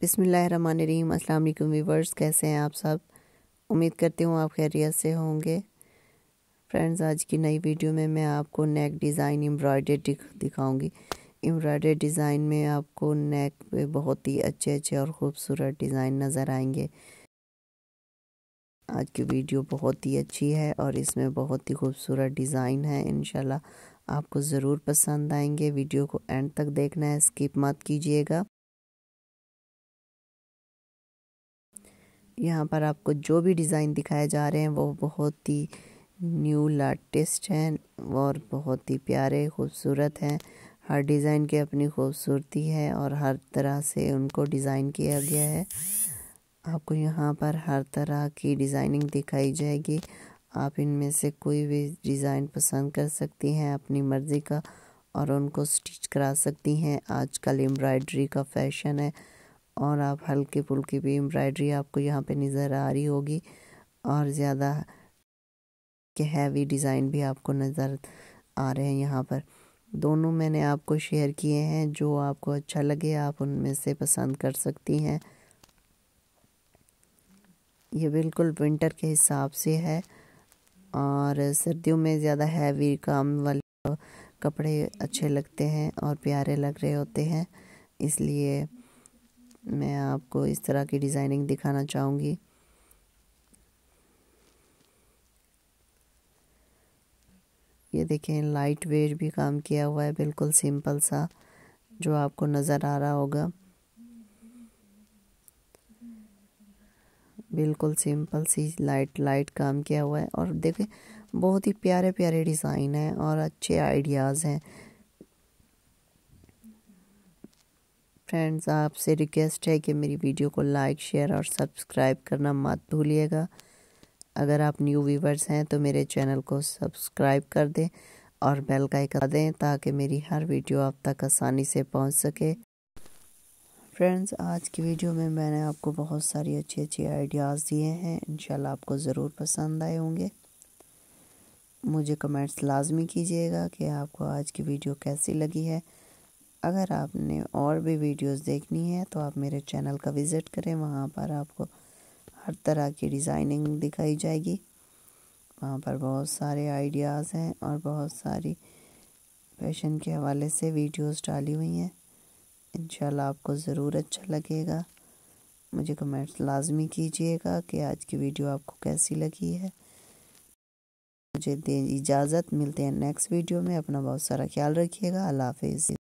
बिसमीम अल्लाम वीवर्स कैसे हैं आप सब उम्मीद करती हूँ आप खैरियत से होंगे फ्रेंड्स आज की नई वीडियो में मैं आपको नेक डिज़ाइन एम्ब्रॉयडरी दिख, दिखाऊंगी एम्ब्रॉयडरी डिज़ाइन में आपको नेक पे बहुत ही अच्छे अच्छे और ख़ूबसूरत डिज़ाइन नज़र आएंगे आज की वीडियो बहुत ही अच्छी है और इसमें बहुत ही खूबसूरत डिज़ाइन है इन आपको ज़रूर पसंद आएंगे वीडियो को एंड तक देखना है स्किप मत कीजिएगा यहाँ पर आपको जो भी डिज़ाइन दिखाए जा रहे हैं वो बहुत ही न्यू लाटेस्ट हैं और बहुत ही प्यारे खूबसूरत हैं हर डिज़ाइन की अपनी खूबसूरती है और हर तरह से उनको डिज़ाइन किया गया है आपको यहाँ पर हर तरह की डिज़ाइनिंग दिखाई जाएगी आप इनमें से कोई भी डिज़ाइन पसंद कर सकती हैं अपनी मर्ज़ी का और उनको स्टिच करा सकती हैं आजकल एम्ब्रॉयडरी का फैशन है और आप हल्के फुल्के भी एम्ब्रॉयडरी आपको यहाँ पे नज़र आ रही होगी और ज़्यादा के हैवी डिज़ाइन भी आपको नज़र आ रहे हैं यहाँ पर दोनों मैंने आपको शेयर किए हैं जो आपको अच्छा लगे आप उनमें से पसंद कर सकती हैं ये बिल्कुल विंटर के हिसाब से है और सर्दियों में ज़्यादा हैवी काम वाले कपड़े अच्छे लगते हैं और प्यारे लग रहे होते हैं इसलिए मैं आपको इस तरह की डिज़ाइनिंग दिखाना चाहूँगी ये देखें लाइट वेट भी काम किया हुआ है बिल्कुल सिंपल सा जो आपको नज़र आ रहा होगा बिल्कुल सिंपल सी लाइट लाइट काम किया हुआ है और देखें बहुत ही प्यारे प्यारे डिज़ाइन हैं और अच्छे आइडियाज़ हैं फ्रेंड्स आपसे रिक्वेस्ट है कि मेरी वीडियो को लाइक शेयर और सब्सक्राइब करना मत भूलिएगा अगर आप न्यू व्यूवर्स हैं तो मेरे चैनल को सब्सक्राइब कर दें और बेल का इकरा दें ताकि मेरी हर वीडियो आप तक आसानी से पहुंच सके फ्रेंड्स आज की वीडियो में मैंने आपको बहुत सारी अच्छी अच्छी आइडियाज़ दिए हैं इन आपको ज़रूर पसंद आए होंगे मुझे कमेंट्स लाजमी कीजिएगा कि आपको आज की वीडियो कैसी लगी है अगर आपने और भी वीडियोस देखनी है तो आप मेरे चैनल का विज़िट करें वहाँ पर आपको हर तरह की डिज़ाइनिंग दिखाई जाएगी वहाँ पर बहुत सारे आइडियाज़ हैं और बहुत सारी फैशन के हवाले से वीडियोस डाली हुई हैं इन आपको ज़रूर अच्छा लगेगा मुझे कमेंट्स लाजमी कीजिएगा कि आज की वीडियो आपको कैसी लगी है मुझे दें इजाज़त मिलते हैं नेक्स्ट वीडियो में अपना बहुत सारा ख्याल रखिएगा अल्लाह हाफिज़